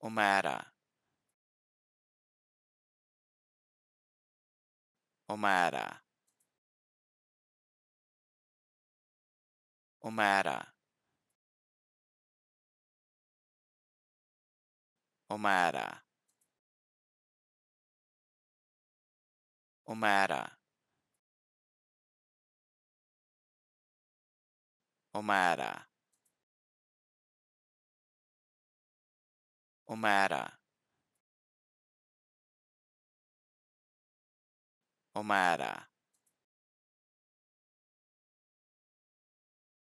O'Mara O'Mara O'Mara O'Mara O'Mara O'Mara Omara. Omara.